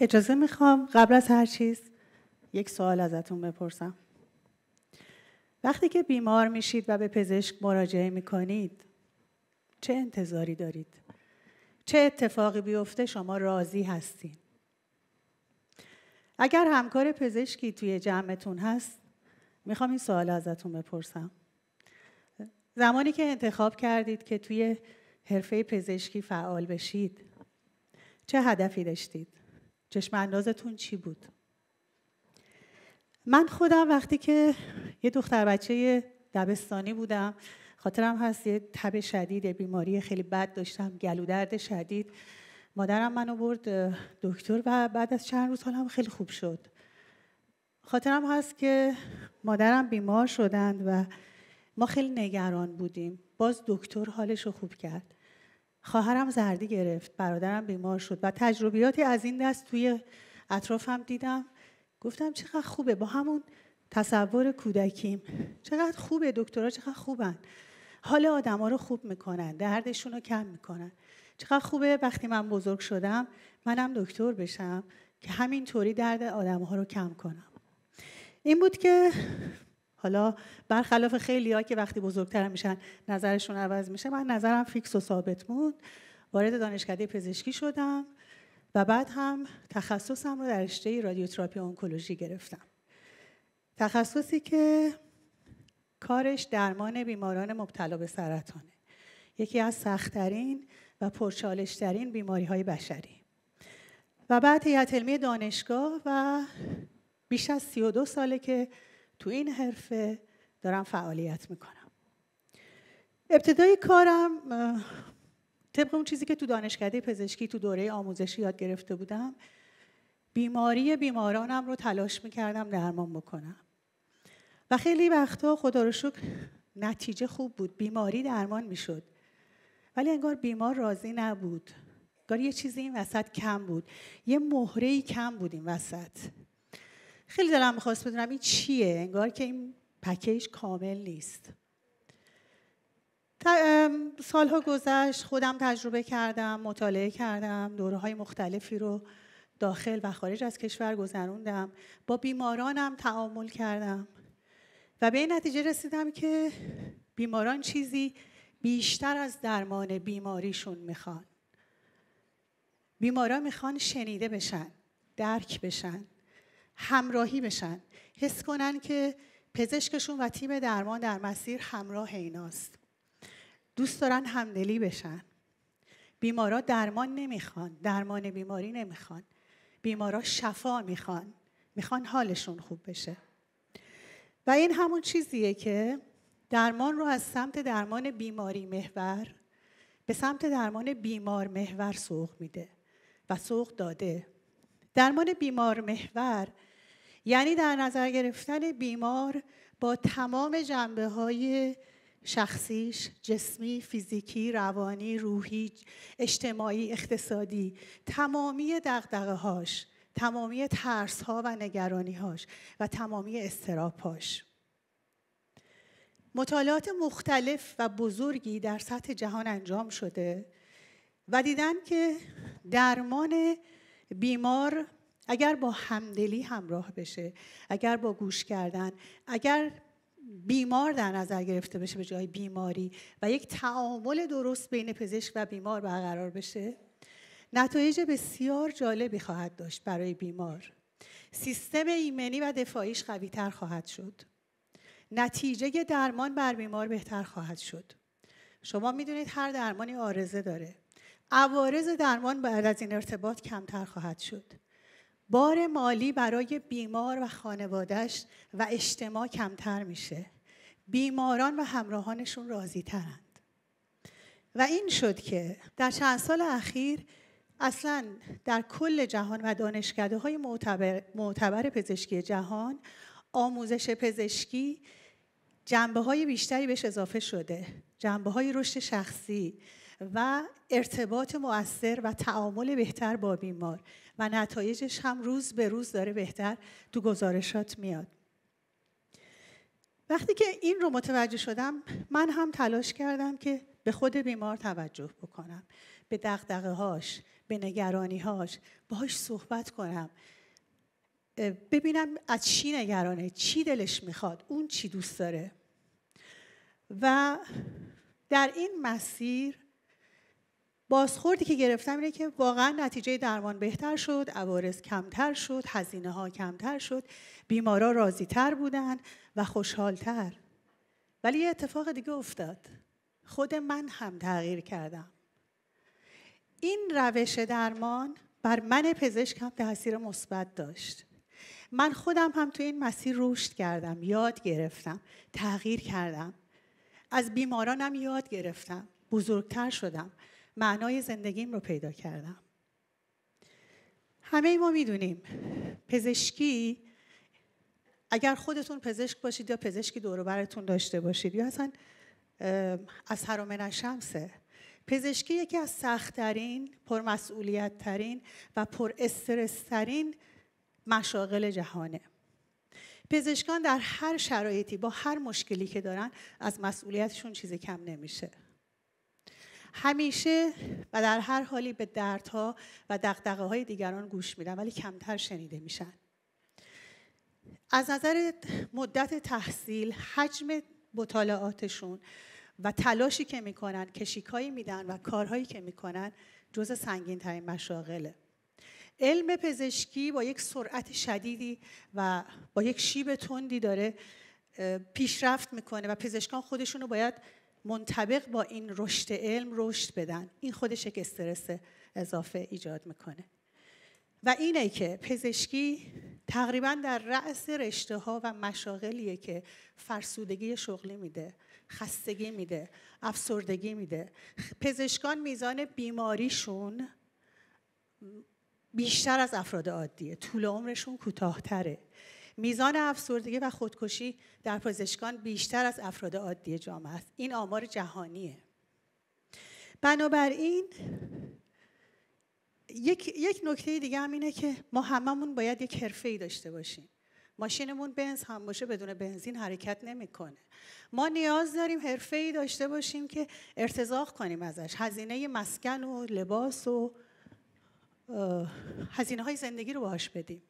اجازه میخوام قبل از هر چیز یک سوال ازتون بپرسم. وقتی که بیمار میشید و به پزشک مراجعه میکنید چه انتظاری دارید؟ چه اتفاقی بیفته شما راضی هستین؟ اگر همکار پزشکی توی جمعتون هست میخوام این سوال ازتون بپرسم. زمانی که انتخاب کردید که توی حرفه پزشکی فعال بشید چه هدفی داشتید؟ چشم اندازتون چی بود من خودم وقتی که یه دختر بچه دبستانی بودم خاطرم هست یه تب شدید بیماری خیلی بد داشتم گلو درد شدید مادرم منو برد دکتر و بعد از چند روز حالم خیلی خوب شد خاطرم هست که مادرم بیمار شدند و ما خیلی نگران بودیم باز دکتر حالش رو خوب کرد خواهرم زردی گرفت برادرم بیمار شد و تجربیاتی از این دست توی اطرافم دیدم گفتم چقدر خوبه با همون تصور کودکیم چقدر خوبه دکترها چقدر خوبن حال آدمها رو خوب میکنن دردشون رو کم میکنن چقدر خوبه وقتی من بزرگ شدم منم دکتر بشم که همینطوری درد آدم ها رو کم کنم این بود که حالا برخلاف خیلی ها که وقتی بزرگتر میشن نظرشون عوض میشه من نظرم فیکس و ثابت موند وارد دانشکده پزشکی شدم و بعد هم تخصصم رو در رشته رادیوتراپی اونکولوژی گرفتم تخصصی که کارش درمان بیماران مبتلا به سرطانه یکی از سختترین و پرچالشترین بیماری های بشری و بعد هیئت علمی دانشگاه و بیش از 32 ساله که تو این حرفه دارم فعالیت میکنم ابتدای کارم طبق اون چیزی که تو دانشکده پزشکی تو دوره آموزشی یاد گرفته بودم بیماری بیمارانم رو تلاش میکردم درمان بکنم و خیلی وقتا خدا رو شکر نتیجه خوب بود بیماری درمان میشد ولی انگار بیمار راضی نبود انگار یه چیزی این وسط کم بود یه مهره کم بود این وسط خیلی دلم میخواست بدونم این چیه انگار که این پکیج کامل نیست سالها گذشت خودم تجربه کردم مطالعه کردم دوره های مختلفی رو داخل و خارج از کشور گذروندم با بیمارانم تعامل کردم و به این نتیجه رسیدم که بیماران چیزی بیشتر از درمان بیماریشون میخوان بیماران میخوان شنیده بشن درک بشن همراهی بشن حس کنن که پزشکشون و تیم درمان در مسیر همراه ایناست دوست دارن همدلی بشن بیمارا درمان نمیخوان درمان بیماری نمیخوان بیمارا شفا میخوان میخوان حالشون خوب بشه و این همون چیزیه که درمان رو از سمت درمان بیماری محور به سمت درمان بیمار محور سوق میده و سوق داده درمان بیمار محور یعنی در نظر گرفتن بیمار با تمام جنبه های شخصیش جسمی، فیزیکی، روانی، روحی، اجتماعی، اقتصادی تمامی دقدقه هاش تمامی ترس ها و نگرانی هاش و تمامی استراب هاش مطالعات مختلف و بزرگی در سطح جهان انجام شده و دیدن که درمان بیمار اگر با همدلی همراه بشه اگر با گوش کردن اگر بیمار در نظر گرفته بشه به جای بیماری و یک تعامل درست بین پزشک و بیمار برقرار بشه نتایج بسیار جالبی خواهد داشت برای بیمار سیستم ایمنی و دفاعیش تر خواهد شد نتیجه درمان بر بیمار بهتر خواهد شد شما میدونید هر درمانی آرزه داره عوارض درمان بعد از این ارتباط کمتر خواهد شد بار مالی برای بیمار و خانوادهش و اجتماع کمتر میشه بیماران و همراهانشون راضی ترند و این شد که در چند سال اخیر اصلا در کل جهان و دانشکده های معتبر،, معتبر, پزشکی جهان آموزش پزشکی جنبه های بیشتری بهش اضافه شده جنبه های رشد شخصی و ارتباط مؤثر و تعامل بهتر با بیمار و نتایجش هم روز به روز داره بهتر تو گزارشات میاد وقتی که این رو متوجه شدم من هم تلاش کردم که به خود بیمار توجه بکنم به دقدقه هاش به نگرانی هاش باهاش صحبت کنم ببینم از چی نگرانه چی دلش میخواد اون چی دوست داره و در این مسیر بازخوردی که گرفتم اینه که واقعا نتیجه درمان بهتر شد عوارض کمتر شد هزینه ها کمتر شد بیمارا راضی تر بودن و خوشحالتر ولی یه اتفاق دیگه افتاد خود من هم تغییر کردم این روش درمان بر من پزشکم هم تاثیر مثبت داشت من خودم هم تو این مسیر رشد کردم یاد گرفتم تغییر کردم از بیمارانم یاد گرفتم بزرگتر شدم معنای زندگیم رو پیدا کردم همه ما میدونیم پزشکی اگر خودتون پزشک باشید یا پزشکی دور براتون داشته باشید یا اصلا از هرامن شمسه پزشکی یکی از سختترین، ترین و پر استرسترین مشاغل جهانه. پزشکان در هر شرایطی با هر مشکلی که دارن از مسئولیتشون چیزی کم نمیشه. همیشه و در هر حالی به دردها و دقدقه های دیگران گوش میدن ولی کمتر شنیده میشن از نظر مدت تحصیل حجم مطالعاتشون و تلاشی که میکنن کشیکایی میدن و کارهایی که میکنن جز سنگین ترین مشاغله علم پزشکی با یک سرعت شدیدی و با یک شیب تندی داره پیشرفت میکنه و پزشکان خودشون رو باید منطبق با این رشد علم رشد بدن این خودش یک استرس اضافه ایجاد میکنه و اینه که پزشکی تقریبا در رأس رشته ها و مشاغلیه که فرسودگی شغلی میده خستگی میده افسردگی میده پزشکان میزان بیماریشون بیشتر از افراد عادیه طول عمرشون کوتاهتره میزان افسردگی و خودکشی در پزشکان بیشتر از افراد عادی جامعه است این آمار جهانیه بنابراین یک, یک نکته دیگه هم اینه که ما هممون باید یک حرفه ای داشته باشیم ماشینمون بنز هم باشه بدون بنزین حرکت نمیکنه ما نیاز داریم حرفه ای داشته باشیم که ارتزاق کنیم ازش هزینه مسکن و لباس و هزینه های زندگی رو باهاش بدیم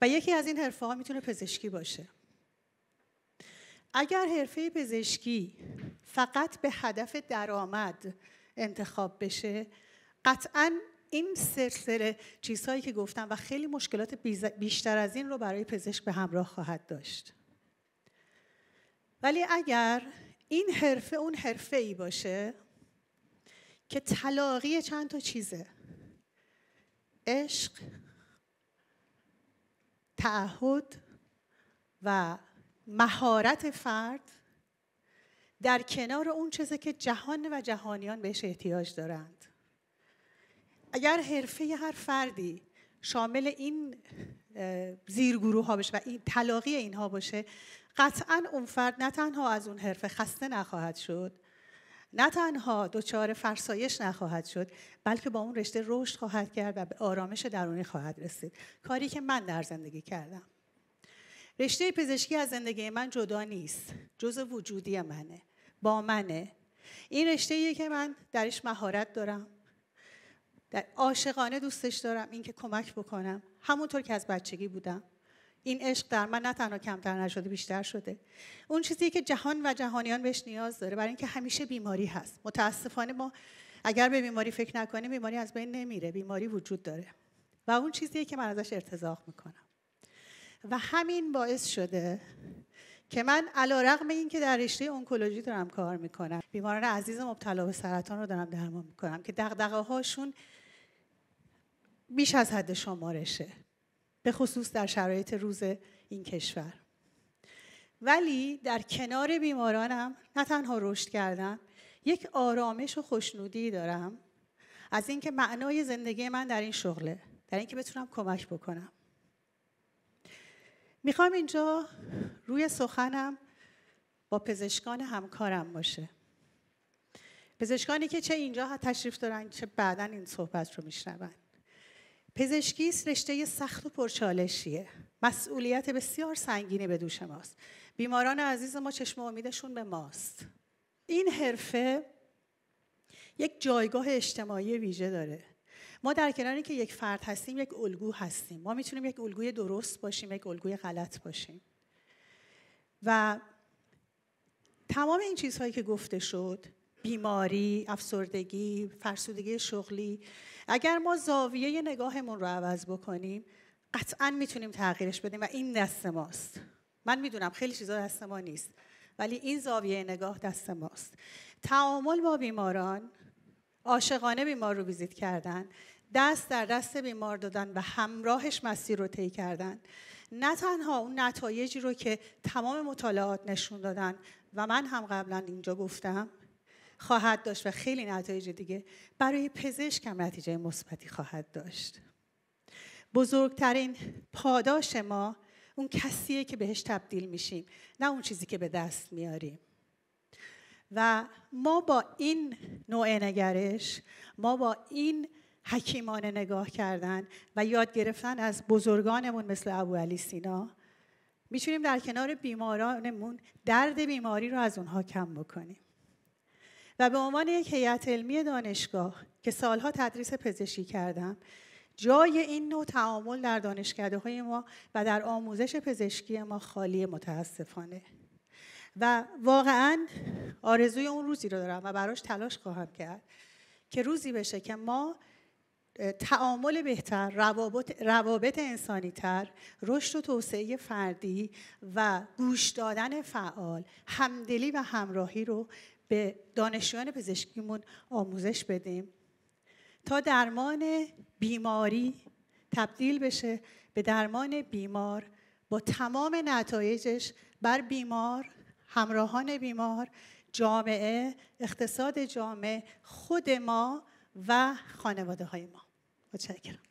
و یکی از این حرفه ها میتونه پزشکی باشه اگر حرفه پزشکی فقط به هدف درآمد انتخاب بشه قطعا این سلسله چیزهایی که گفتم و خیلی مشکلات بیشتر از این رو برای پزشک به همراه خواهد داشت ولی اگر این حرفه اون حرفه ای باشه که تلاقی چند تا چیزه عشق تعهد و مهارت فرد در کنار اون چیزی که جهان و جهانیان بهش احتیاج دارند اگر حرفه هر فردی شامل این زیرگروه ها بشه و این تلاقی اینها باشه قطعا اون فرد نه تنها از اون حرفه خسته نخواهد شد نه تنها دوچار فرسایش نخواهد شد بلکه با اون رشته رشد خواهد کرد و به آرامش درونی خواهد رسید کاری که من در زندگی کردم رشته پزشکی از زندگی من جدا نیست جز وجودی منه با منه این رشته ایه که من درش مهارت دارم در عاشقانه دوستش دارم اینکه کمک بکنم همونطور که از بچگی بودم این عشق در من نه تنها کمتر نشده بیشتر شده اون چیزی که جهان و جهانیان بهش نیاز داره برای اینکه همیشه بیماری هست متاسفانه ما اگر به بیماری فکر نکنیم بیماری از بین نمیره بیماری وجود داره و اون چیزیه که من ازش ارتزاق میکنم و همین باعث شده که من علا رقم این که در رشته اونکولوژی دارم کار میکنم بیماران عزیز مبتلا به سرطان رو دارم درمان میکنم که دقدقه هاشون بیش از حد شمارشه به خصوص در شرایط روز این کشور ولی در کنار بیمارانم نه تنها رشد کردم یک آرامش و خوشنودی دارم از اینکه معنای زندگی من در این شغله در اینکه بتونم کمک بکنم میخوام اینجا روی سخنم با پزشکان همکارم باشه پزشکانی که چه اینجا تشریف دارن چه بعدا این صحبت رو میشنوند پزشکی رشته سخت و پرچالشیه مسئولیت بسیار سنگینی به دوش ماست بیماران عزیز ما چشم امیدشون به ماست این حرفه یک جایگاه اجتماعی ویژه داره ما در کنار که یک فرد هستیم یک الگو هستیم ما میتونیم یک الگوی درست باشیم یک الگوی غلط باشیم و تمام این چیزهایی که گفته شد بیماری، افسردگی، فرسودگی شغلی اگر ما زاویه نگاهمون رو عوض بکنیم قطعا میتونیم تغییرش بدیم و این دست ماست من میدونم خیلی چیزا دست ما نیست ولی این زاویه نگاه دست ماست تعامل با بیماران عاشقانه بیمار رو ویزیت کردن دست در دست بیمار دادن و همراهش مسیر رو طی کردن نه تنها اون نتایجی رو که تمام مطالعات نشون دادن و من هم قبلا اینجا گفتم خواهد داشت و خیلی نتایج دیگه برای پزشک هم نتیجه مثبتی خواهد داشت بزرگترین پاداش ما اون کسیه که بهش تبدیل میشیم نه اون چیزی که به دست میاریم و ما با این نوع نگرش ما با این حکیمانه نگاه کردن و یاد گرفتن از بزرگانمون مثل ابو علی سینا میتونیم در کنار بیمارانمون درد بیماری رو از اونها کم بکنیم و به عنوان یک هیئت علمی دانشگاه که سالها تدریس پزشکی کردم جای این نوع تعامل در دانشکده های ما و در آموزش پزشکی ما خالی متاسفانه و واقعا آرزوی اون روزی رو دارم و براش تلاش خواهم کرد که روزی بشه که ما تعامل بهتر، روابط, روابط انسانی تر، رشد و توسعه فردی و گوش دادن فعال، همدلی و همراهی رو به دانشجویان پزشکیمون آموزش بدیم تا درمان بیماری تبدیل بشه به درمان بیمار با تمام نتایجش بر بیمار همراهان بیمار جامعه اقتصاد جامعه خود ما و خانواده های ما متشکرم